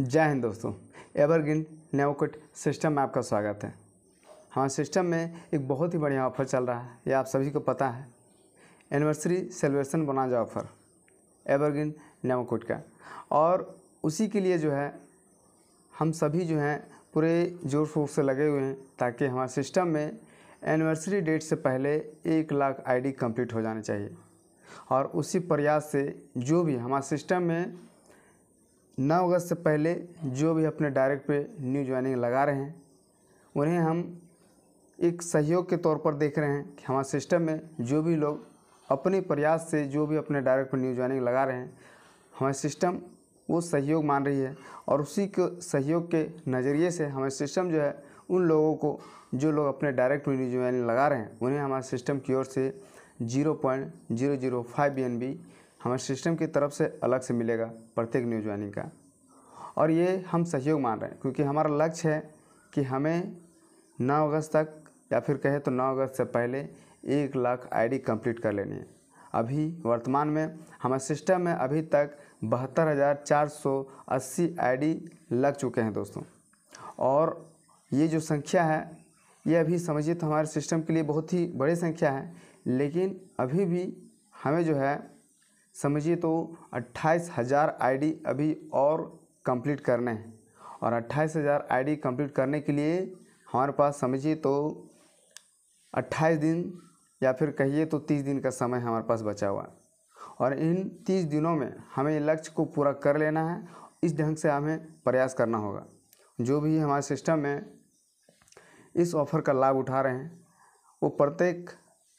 जय हिंद दोस्तों evergreen नेवकट system में आपका स्वागत है हमारे सिस्टम में एक बहुत ही बढ़िया ऑफर चल रहा है यह आप सभी को पता है anniversary celebration bonanza offer Evergreen नेवकट का और उसी के लिए जो है हम सभी जो हैं पूरे जोर शोर से लगे हुए हैं ताकि हमारे सिस्टम में एनिवर्सरी डेट से पहले एक लाख आईडी कंप्लीट हो जाना चाहिए और उसी प्रयास से जो भी हमारे सिस्टम में नौ अगस्त से पहले जो भी अपने डायरेक्ट पे न्यू ज्वाइनिंग लगा रहे हैं उन्हें हम एक सहयोग के तौर पर देख रहे हैं कि हमारे सिस्टम में जो भी लोग अपने प्रयास से जो भी अपने डायरेक्ट पर न्यू ज्वाइनिंग लगा रहे हैं हमारे सिस्टम वो सहयोग मान रही है और उसी के सहयोग के नज़रिए से हमारे सिस्टम जो है उन लोगों को जो लोग अपने डायरेक्ट में न्यू ज्वाइनिंग लगा रहे हैं उन्हें हमारे सिस्टम की ओर से zero point zero zero five B N B हमें सिस्टम की तरफ से अलग से मिलेगा प्रत्येक न्यूज ज्वाइनिंग का और ये हम सहयोग मान रहे हैं क्योंकि हमारा लक्ष्य है कि हमें नौ अगस्त तक या फिर कहें तो नौ अगस्त से पहले एक लाख आईडी कंप्लीट कर लेनी है अभी वर्तमान में हमारे सिस्टम में अभी तक बहत्तर हज़ार चार सौ अस्सी आई लग चुके हैं दोस्तों और ये जो संख्या है ये अभी समझिए तो हमारे सिस्टम के लिए बहुत ही बड़ी संख्या है लेकिन अभी भी हमें जो है समझिए तो अट्ठाईस हज़ार आई अभी और कंप्लीट करने हैं और अट्ठाईस हज़ार आई कंप्लीट करने के लिए हमारे पास समझिए तो अट्ठाईस दिन या फिर कहिए तो तीस दिन का समय हमारे पास बचा हुआ है और इन तीस दिनों में हमें लक्ष्य को पूरा कर लेना है इस ढंग से हमें प्रयास करना होगा जो भी हमारे सिस्टम में इस ऑफ़र का लाभ उठा रहे हैं वो प्रत्येक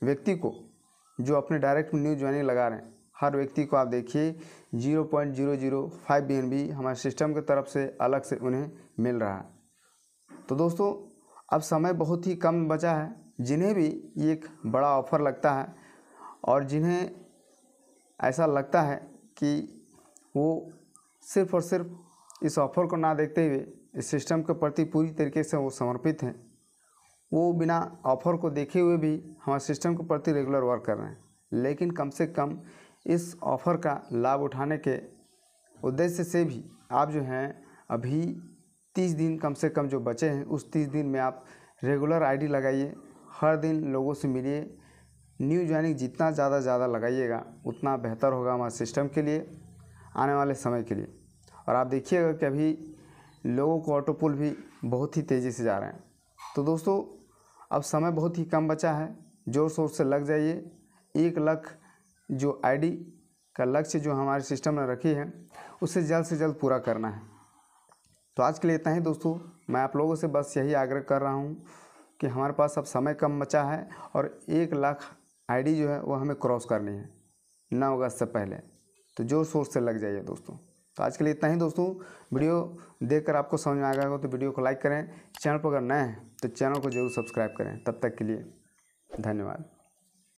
व्यक्ति को जो अपने डायरेक्ट न्यूज ज्वाइनिंग लगा रहे हैं हर व्यक्ति को आप देखिए zero point zero zero five B N B हमारे सिस्टम की तरफ से अलग से उन्हें मिल रहा है तो दोस्तों अब समय बहुत ही कम बचा है जिन्हें भी ये एक बड़ा ऑफर लगता है और जिन्हें ऐसा लगता है कि वो सिर्फ और सिर्फ इस ऑफ़र को ना देखते हुए इस सिस्टम के प्रति पूरी तरीके से वो समर्पित हैं वो बिना ऑफ़र को देखे हुए भी हमारे सिस्टम के प्रति रेगुलर वर्क कर रहे हैं लेकिन कम से कम इस ऑफ़र का लाभ उठाने के उद्देश्य से भी आप जो हैं अभी तीस दिन कम से कम जो बचे हैं उस तीस दिन में आप रेगुलर आईडी लगाइए हर दिन लोगों से मिलिए न्यू ज्वाइनिंग जितना ज़्यादा ज़्यादा लगाइएगा उतना बेहतर होगा हमारे सिस्टम के लिए आने वाले समय के लिए और आप देखिएगा कि अभी लोगों को ऑटो पुल भी बहुत ही तेज़ी से जा रहे हैं तो दोस्तों अब समय बहुत ही कम बचा है ज़ोर शोर से लग जाइए एक लाख जो आईडी का लक्ष्य जो हमारे सिस्टम ने रखी है उसे जल्द से जल्द पूरा करना है तो आज के लिए इतना ही दोस्तों मैं आप लोगों से बस यही आग्रह कर रहा हूँ कि हमारे पास अब समय कम बचा है और एक लाख आईडी जो है वो हमें क्रॉस करनी है नौ अगस्त से पहले तो जोर शोर से लग जाइए दोस्तों तो आज के लिए इतना ही दोस्तों वीडियो देखकर आपको समझ में आ गया हो तो वीडियो को लाइक करें चैनल पर अगर नए हैं तो चैनल को जरूर सब्सक्राइब करें तब तक के लिए धन्यवाद